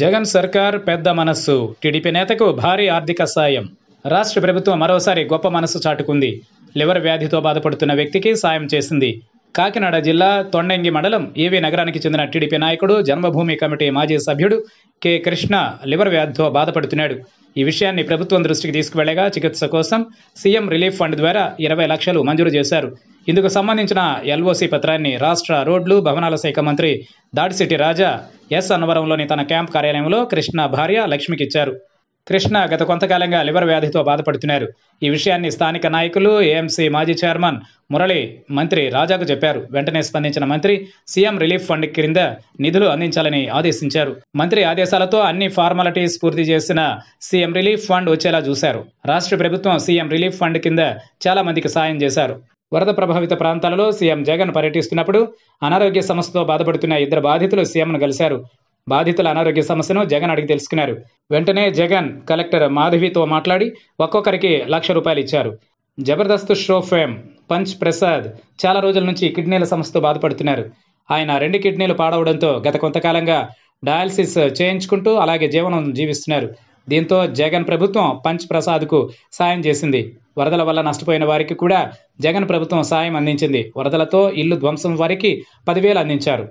జగన్ సర్కార్ పెద్ద మనస్సు టీడీపీ నేతకు భారీ ఆర్థిక సాయం రాష్ట్ర ప్రభుత్వం మరోసారి గొప్ప మనస్సు చాటుకుంది లివర్ వ్యాధితో బాధపడుతున్న వ్యక్తికి సాయం చేసింది కాకినాడ జిల్లా తొండంగి మండలం ఏవి నగరానికి చెందిన టీడీపీ నాయకుడు జన్మభూమి కమిటీ మాజీ సభ్యుడు కె కృష్ణ లివర్ వ్యాధితో బాధపడుతున్నాడు ఈ విషయాన్ని ప్రభుత్వం దృష్టికి తీసుకువెళ్లగా చికిత్స కోసం సీఎం రిలీఫ్ ఫండ్ ద్వారా ఇరవై లక్షలు మంజూరు చేశారు ఇందుకు సంబంధించిన ఎల్ఓసి పత్రాన్ని రాష్ట్ర రోడ్లు భవనాల శాఖ మంత్రి దాడిశెట్టి రాజా ఎస్ అన్నవరంలోని తన క్యాంప్ కార్యాలయంలో కృష్ణ భార్య లక్ష్మికి ఇచ్చారు కృష్ణ గత కొంతకాలంగా లివర్ వ్యాధితో బాధపడుతున్నారు ఈ విషయాన్ని స్థానిక నాయకులు ఏఎంసీ మాజీ చైర్మన్ మురళి మంత్రి రాజాకు చెప్పారు వెంటనే స్పందించిన మంత్రి సీఎం రిలీఫ్ ఫండ్ క్రింద నిధులు అందించాలని ఆదేశించారు మంత్రి ఆదేశాలతో అన్ని ఫార్మాలిటీస్ పూర్తి చేసిన సీఎం రిలీఫ్ ఫండ్ వచ్చేలా చూశారు రాష్ట్ర ప్రభుత్వం సీఎం రిలీఫ్ ఫండ్ కింద చాలా మందికి సాయం చేశారు వరద ప్రభావిత ప్రాంతాలలో సీఎం జగన్ పర్యటిస్తున్నప్పుడు అనారోగ్య సమస్యతో బాధపడుతున్న ఇద్దరు బాధితులు సీఎంను కలిశారు బాధితుల అనారోగ్య సమస్యను జగన్ అడిగి తెలుసుకున్నారు వెంటనే జగన్ కలెక్టర్ మాధవితో మాట్లాడి ఒక్కొక్కరికి లక్ష రూపాయలు ఇచ్చారు జబర్దస్త్ షో ఫేమ్ పంచ్ ప్రసాద్ చాలా రోజుల నుంచి కిడ్నీల సమస్యతో బాధపడుతున్నారు ఆయన రెండు కిడ్నీలు పాడవడంతో గత కొంతకాలంగా డయాలసిస్ చేయించుకుంటూ అలాగే జీవనం జీవిస్తున్నారు దీంతో జగన్ ప్రభుత్వం పంచ్ ప్రసాద్కు సాయం చేసింది వరదల వల్ల నష్టపోయిన వారికి కూడా జగన్ ప్రభుత్వం సాయం అందించింది వరదలతో ఇల్లు ధ్వంసం వారికి పదివేలు అందించారు